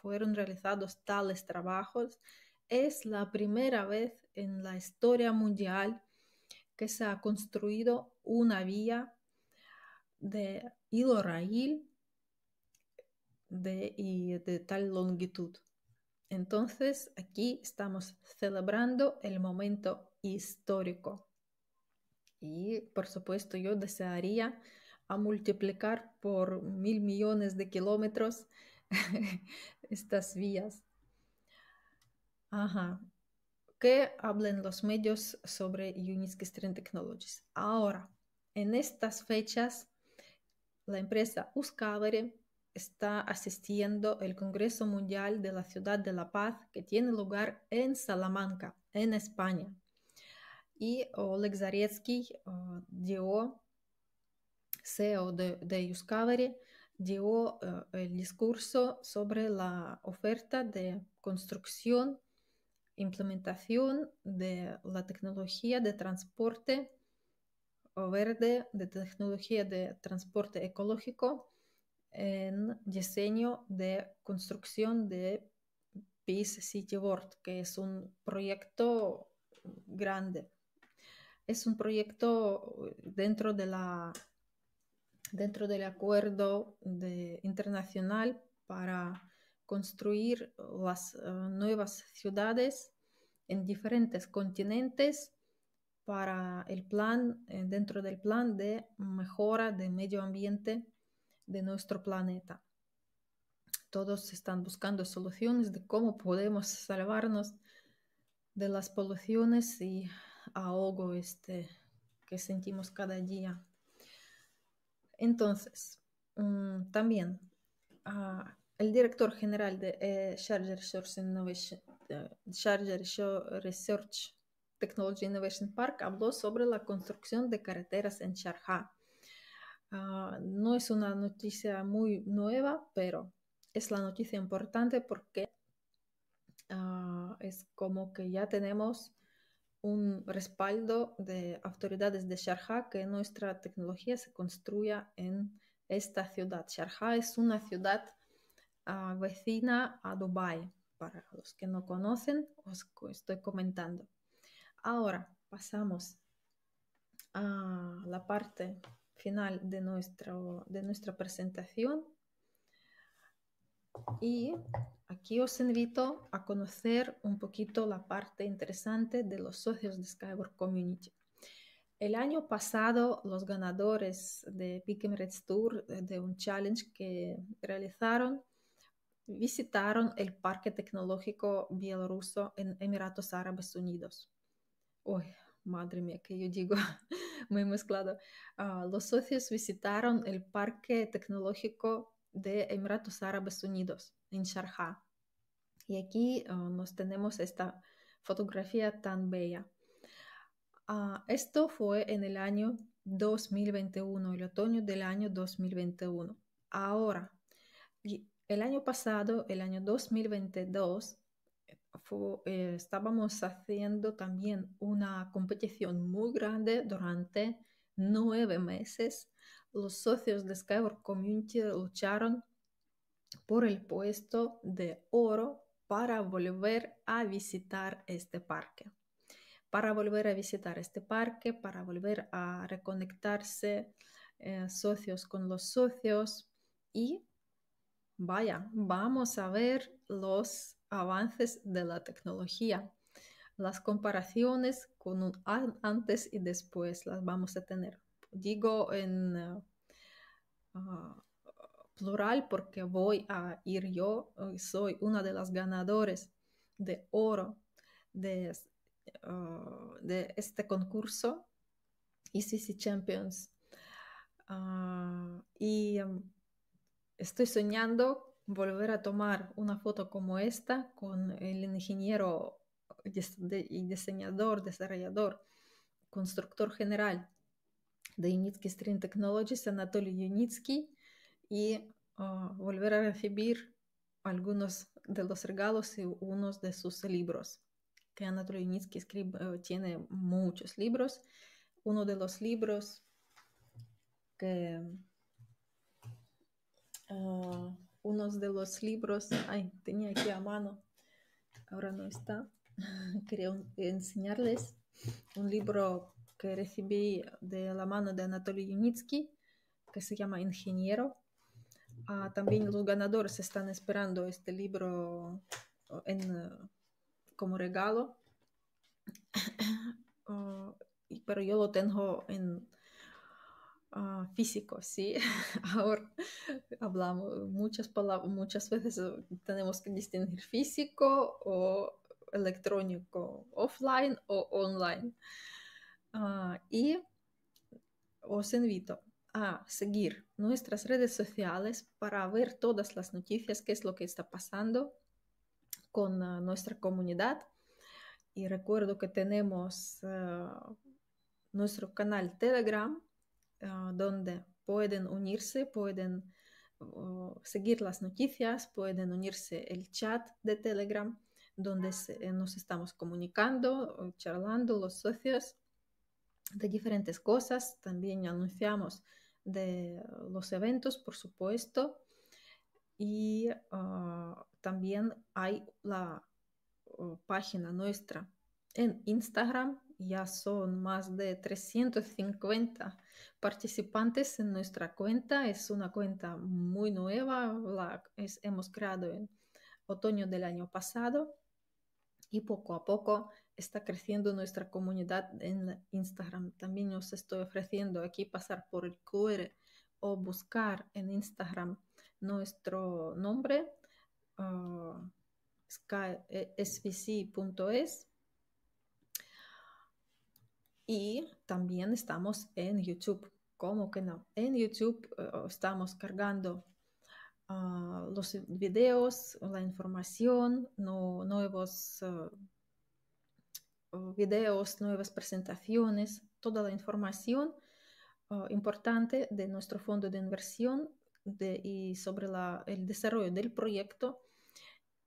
fueron realizados tales trabajos. Es la primera vez en la historia mundial que se ha construido una vía de hilo raíl de, de tal longitud. Entonces aquí estamos celebrando el momento histórico. Y por supuesto yo desearía a multiplicar por mil millones de kilómetros estas vías. Ajá que hablen los medios sobre Unique Stream Technologies. Ahora, en estas fechas, la empresa Uscavari está asistiendo al Congreso Mundial de la Ciudad de la Paz que tiene lugar en Salamanca, en España. Y Oleg Zaretsky uh, CEO de, de dio uh, el discurso sobre la oferta de construcción implementación de la tecnología de transporte verde, de tecnología de transporte ecológico en diseño de construcción de Peace City World, que es un proyecto grande. Es un proyecto dentro de la dentro del acuerdo de, internacional para construir las eh, nuevas ciudades en diferentes continentes para el plan, eh, dentro del plan de mejora del medio ambiente de nuestro planeta. Todos están buscando soluciones de cómo podemos salvarnos de las poluciones y ahogo este que sentimos cada día. Entonces, mm, también ah, el director general de eh, Charger eh, Research Technology Innovation Park habló sobre la construcción de carreteras en Sharjah. Ah, no es una noticia muy nueva, pero es la noticia importante porque ah, es como que ya tenemos un respaldo de autoridades de Sharjah que nuestra tecnología se construya en esta ciudad. Sharjah es una ciudad vecina a Dubái, para los que no conocen, os estoy comentando. Ahora pasamos a la parte final de, nuestro, de nuestra presentación y aquí os invito a conocer un poquito la parte interesante de los socios de Skyward Community. El año pasado, los ganadores de Pick Reds Tour, de un challenge que realizaron, visitaron el Parque Tecnológico Bielorruso en Emiratos Árabes Unidos. Uy, madre mía, que yo digo muy mezclado. Ah, los socios visitaron el Parque Tecnológico de Emiratos Árabes Unidos en Sharjah. Y aquí ah, nos tenemos esta fotografía tan bella. Ah, esto fue en el año 2021, el otoño del año 2021. Ahora, el año pasado, el año 2022, eh, estábamos haciendo también una competición muy grande durante nueve meses. Los socios de Skyward Community lucharon por el puesto de oro para volver a visitar este parque. Para volver a visitar este parque, para volver a reconectarse eh, socios con los socios y Vaya, vamos a ver los avances de la tecnología. Las comparaciones con un antes y después las vamos a tener. Digo en eh, ah, plural porque voy a ir yo, eh, soy una de las ganadores de oro de, ah, este concurso ECC Champions. Ah, y em, Estoy soñando volver a tomar una foto como esta con el ingeniero y diseñador, desarrollador, constructor general de Unitsky String Technologies, Anatoly Unitsky, y ah, volver a recibir algunos de los regalos y unos de sus libros. Que Anatoly Unitsky eh, tiene muchos libros. Uno de los libros que Ah, unos de los libros, tenía aquí a mano, ahora no está, quería enseñarles un libro que recibí de la mano de Anatoly Yunitsky, que se llama Ingeniero. Ah, también los ganadores están esperando este libro ah, como regalo, pero yo lo tengo en Ah, físico, ¿sí? Ahora hablamos muchas palabras, muchas veces eh, tenemos que distinguir físico o electrónico, offline o online. Ah, y os invito a seguir nuestras redes sociales para ver todas las noticias, qué es lo que está pasando con ah, nuestra comunidad. Y recuerdo que tenemos nuestro canal Telegram Ah, donde pueden unirse, pueden oh, seguir las noticias, pueden unirse el chat de Telegram, donde eh, nos estamos comunicando, charlando los socios de diferentes cosas. También anunciamos de los eventos, por supuesto. Y ah, también hay la oh, página nuestra en Instagram ya son más de 350 participantes en nuestra cuenta. Es una cuenta muy nueva, la hemos creado en otoño del año pasado y poco a poco está creciendo nuestra comunidad en Instagram. También os estoy ofreciendo aquí pasar por el QR o buscar en Instagram nuestro nombre. Ah, SkySVC.es e, y también estamos en YouTube. como que no? En YouTube eh, estamos cargando ah, los e, videos, la información, nuevos ah, videos, nuevas presentaciones, toda la información ah, importante de nuestro fondo de inversión y sobre el desarrollo del proyecto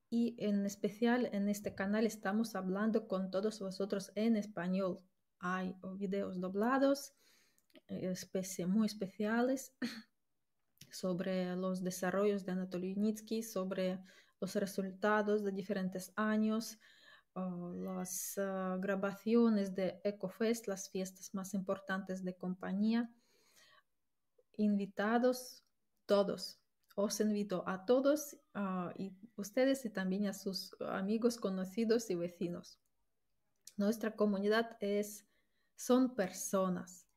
y en especial en este canal estamos hablando con todos vosotros en español hay videos doblados especie, muy especiales sobre los desarrollos de Anatoly Unitsky, sobre los resultados de diferentes años, las eh, grabaciones de EcoFest, las fiestas más importantes de compañía. Invitados todos. Os invito a todos, a ah, y ustedes y también a sus amigos, conocidos y vecinos. Nuestra comunidad es son personas.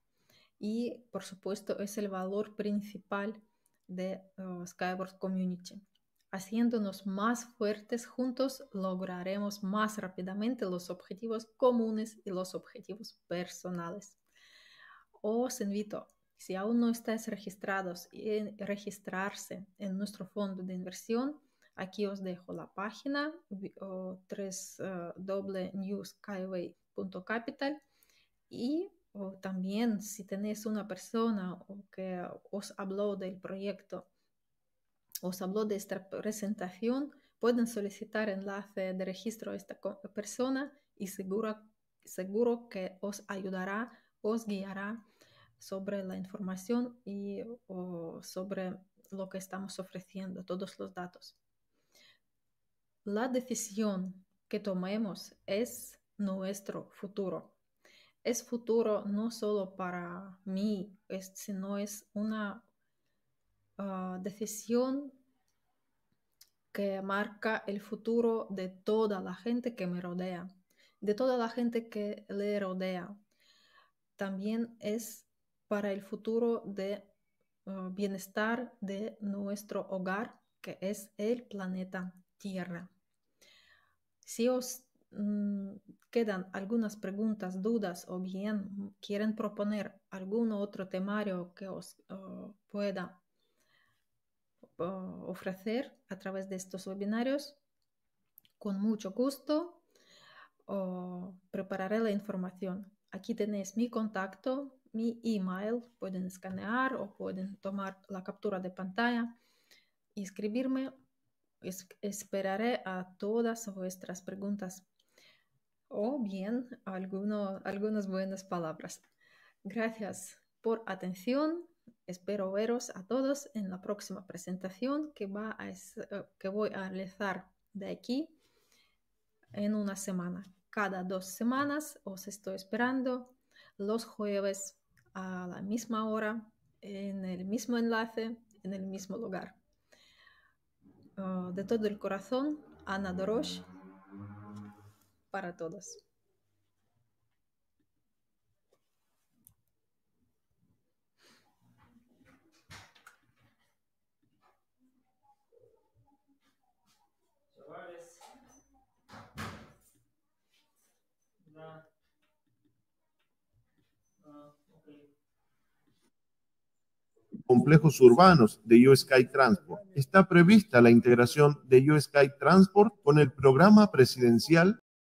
Y por supuesto es el valor principal de uh, Skyward Community. Haciéndonos más fuertes juntos lograremos más rápidamente los objetivos comunes y los objetivos personales. Os invito, si aún no estáis registrados, en registrarse en nuestro fondo de inversión. Aquí os dejo la página 3 y también si tenéis una persona que os habló del proyecto, os habló de esta presentación, pueden solicitar enlace de registro a esta persona y seguro, seguro que os ayudará, os guiará sobre la información y sobre lo que estamos ofreciendo, todos los datos. La decisión que tomemos es nuestro futuro es futuro no solo para mí, sino es una ah, decisión que marca el futuro de toda la gente que me rodea, de toda la gente que le rodea. También es para el futuro de ah, bienestar de nuestro hogar, que es el planeta Tierra. Si os Mm, quedan algunas preguntas, dudas o bien quieren proponer algún otro temario que os pueda ofrecer a través de estos webinarios, con mucho gusto prepararé la información. Aquí tenéis mi contacto, mi email, pueden escanear o pueden tomar la captura de pantalla y escribirme. esperaré a todas vuestras preguntas o oh, bien alguno, algunas buenas palabras. Gracias por atención. Espero veros a todos en la próxima presentación que, va a, eh, que voy a realizar de aquí en una semana. Cada dos semanas os estoy esperando los jueves a la misma hora, en el mismo enlace, en el mismo lugar. Ah, de todo el corazón, Ana Dorosh para todos. complejos urbanos de USky Transport. Está prevista la integración de USky Transport con el programa presidencial